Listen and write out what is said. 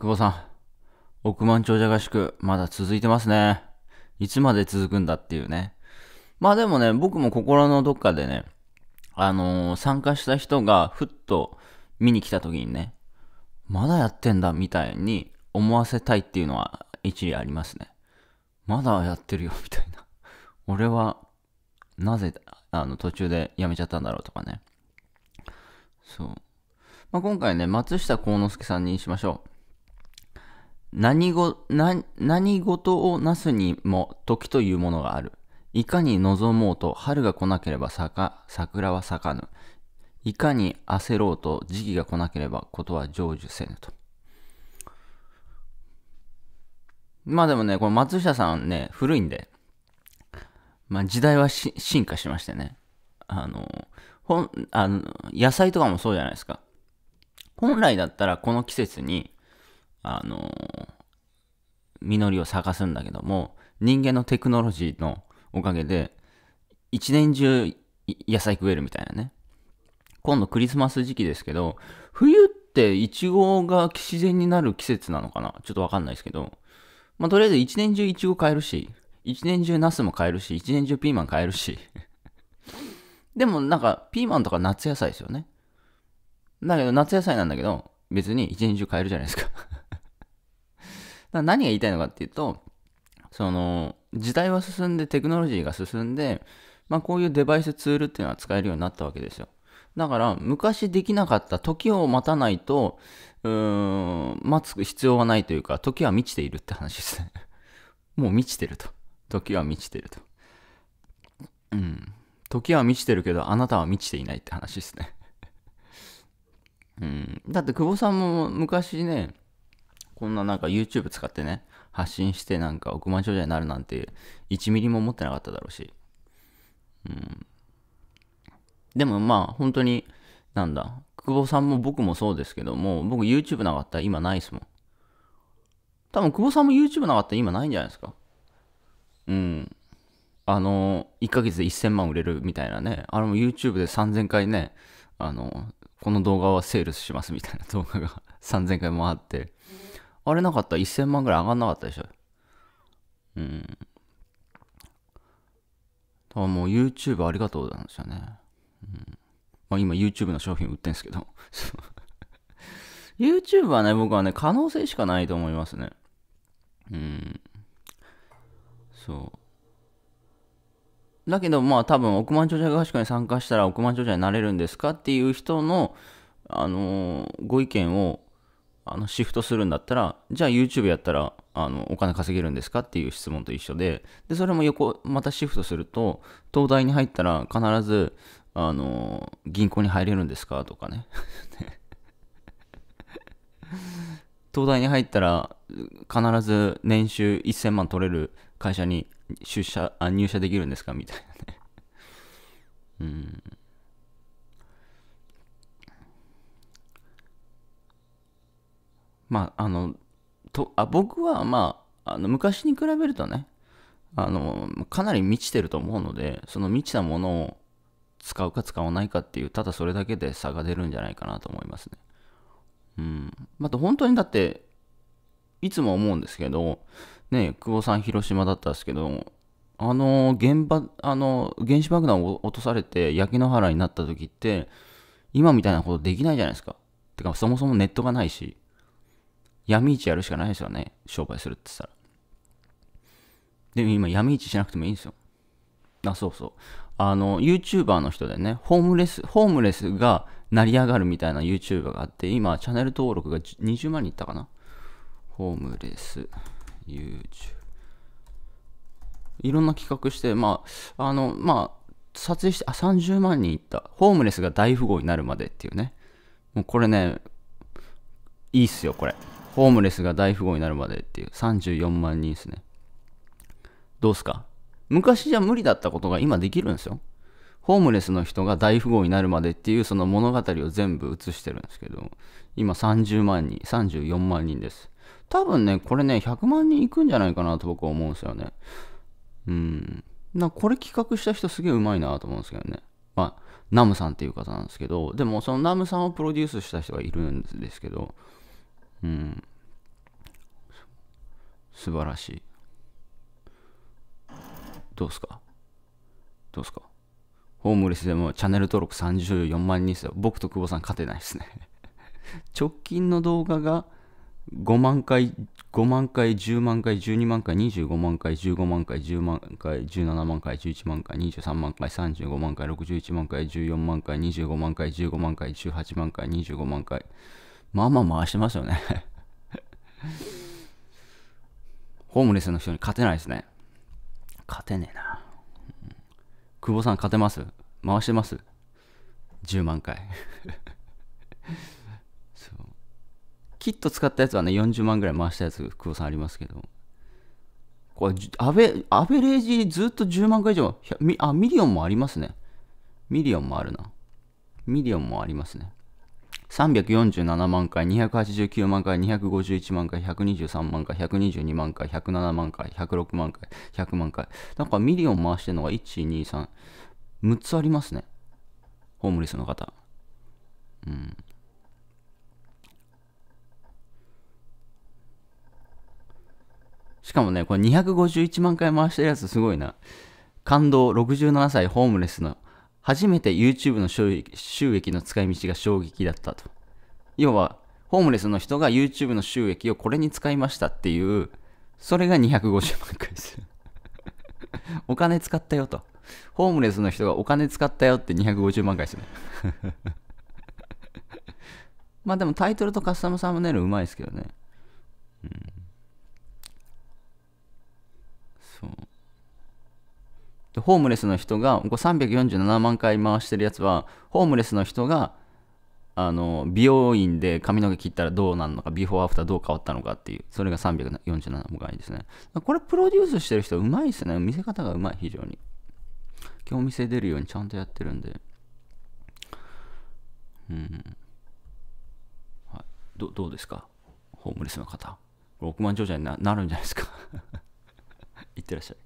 久保さん、億万長者合宿、まだ続いてますね。いつまで続くんだっていうね。まあでもね、僕も心のどっかでね、あのー、参加した人がふっと見に来た時にね、まだやってんだみたいに思わせたいっていうのは一理ありますね。まだやってるよみたいな。俺は、なぜ、あの、途中で辞めちゃったんだろうとかね。そう。まあ、今回ね、松下幸之助さんにしましょう。何ご何何事をなすにも時というものがある。いかに望もうと春が来なければ桜は咲かぬ。いかに焦ろうと時期が来なければことは成就せぬと。まあでもね、この松下さんね、古いんで、まあ時代は進化しましてね。あの、ほん、あの、野菜とかもそうじゃないですか。本来だったらこの季節に、あの実りを探すんだけども人間のテクノロジーのおかげで一年中野菜食えるみたいなね今度クリスマス時期ですけど冬ってイチゴが自然になる季節なのかなちょっとわかんないですけどまあとりあえず一年中イチゴ買えるし一年中ナスも買えるし一年中ピーマン買えるし でもなんかピーマンとか夏野菜ですよねだけど夏野菜なんだけど別に一年中買えるじゃないですか何が言いたいのかっていうと、その、時代は進んで、テクノロジーが進んで、まあ、こういうデバイスツールっていうのは使えるようになったわけですよ。だから、昔できなかった時を待たないと、うーん、待つ必要はないというか、時は満ちているって話ですね。もう満ちてると。時は満ちてると。うん。時は満ちてるけど、あなたは満ちていないって話ですね。うん。だって、久保さんも昔ね、こんななんか YouTube 使ってね、発信してなんか億万長者になるなんて1ミリも思ってなかっただろうし。うん。でもまあ本当に、なんだ、久保さんも僕もそうですけども、僕 YouTube なかったら今ないっすもん。多分久保さんも YouTube なかったら今ないんじゃないですか。うん。あの、1ヶ月で1000万売れるみたいなね、あれも YouTube で3000回ね、あの、この動画はセールスしますみたいな動画が3000 回回って、あれなかった ?1000 万ぐらい上がんなかったでしょ。うん。だかもう YouTube ありがとうなんですよね。うん。まあ今 YouTube の商品売ってんですけど。YouTube はね、僕はね、可能性しかないと思いますね。うん。そう。だけど、まあ多分、億万長者合宿に参加したら億万長者になれるんですかっていう人の、あのー、ご意見をあのシフトするんだったら、じゃあ YouTube やったらあのお金稼げるんですかっていう質問と一緒で、でそれも横、またシフトすると、東大に入ったら必ずあの銀行に入れるんですかとかね。東大に入ったら必ず年収1000万取れる会社に出社あ入社できるんですかみたいなね。うんまあ、あの、とあ僕は、まあ、あの昔に比べるとね、あの、かなり満ちてると思うので、その満ちたものを使うか使わないかっていう、ただそれだけで差が出るんじゃないかなと思いますね。うん。また本当にだって、いつも思うんですけど、ね、久保さん広島だったんですけど、あの、原場、あの、原子爆弾を落とされて焼け野原になった時って、今みたいなことできないじゃないですか。てか、そもそもネットがないし、闇市やるしかないですよね。商売するって言ったら。でも今闇市しなくてもいいんですよ。あ、そうそう。あの、YouTuber の人でね、ホームレス、ホームレスが成り上がるみたいな YouTuber があって、今、チャンネル登録が20万人いったかな。ホームレス、YouTube。いろんな企画して、まあ、あの、まあ、撮影して、あ、30万人いった。ホームレスが大富豪になるまでっていうね。もうこれね、いいっすよ、これ。ホームレスが大富豪になるまでっていう34万人ですね。どうすか昔じゃ無理だったことが今できるんですよ。ホームレスの人が大富豪になるまでっていうその物語を全部映してるんですけど、今30万人、34万人です。多分ね、これね、100万人いくんじゃないかなと僕は思うんですよね。うん。な、これ企画した人すげえうまいなと思うんですけどね。まあ、ナムさんっていう方なんですけど、でもそのナムさんをプロデュースした人がいるんですけど、うん素晴らしいどうすかどうすかホームレスでもチャンネル登録34万人ですよ僕と久保さん勝てないですね 直近の動画が5万回、5万回、10万回、12万回、25万回、15万回、10万回、17万回、11万回、23万回、35万回、61万回、14万回、25万回、15万回、18万回、25万回。まあまあ回してますよねホームレスの人に勝てないですね。勝てねえな。久保さん勝てます回してます ?10 万回 そう。キット使ったやつはね、40万ぐらい回したやつ、久保さんありますけど。これ、アベアベレージずっと10万回以上。あ、ミリオンもありますね。ミリオンもあるな。ミリオンもありますね。347万回、289万回、251万回、123万回、122万回、107万回、106万回、100万回。なんかミリオン回してるのが1、2、3、6つありますね。ホームレスの方。うん。しかもね、これ251万回回してるやつすごいな。感動、67歳ホームレスの初めて YouTube の収益収益の使い道が衝撃だったと。要は、ホームレスの人が YouTube の収益をこれに使いましたっていう、それが250万回す お金使ったよと。ホームレスの人がお金使ったよって250万回する。まあでもタイトルとカスタムサムネイルうまいですけどね。うん。そう。でホームレスの人が347万回回してるやつはホームレスの人があの美容院で髪の毛切ったらどうなるのかビフォーアフターどう変わったのかっていうそれが347万回ですねこれプロデュースしてる人うまいですね見せ方がうまい非常に今日お店出るようにちゃんとやってるんでうんはいどどうですかホームレスの方6万長者になるんじゃないですか いってらっしゃい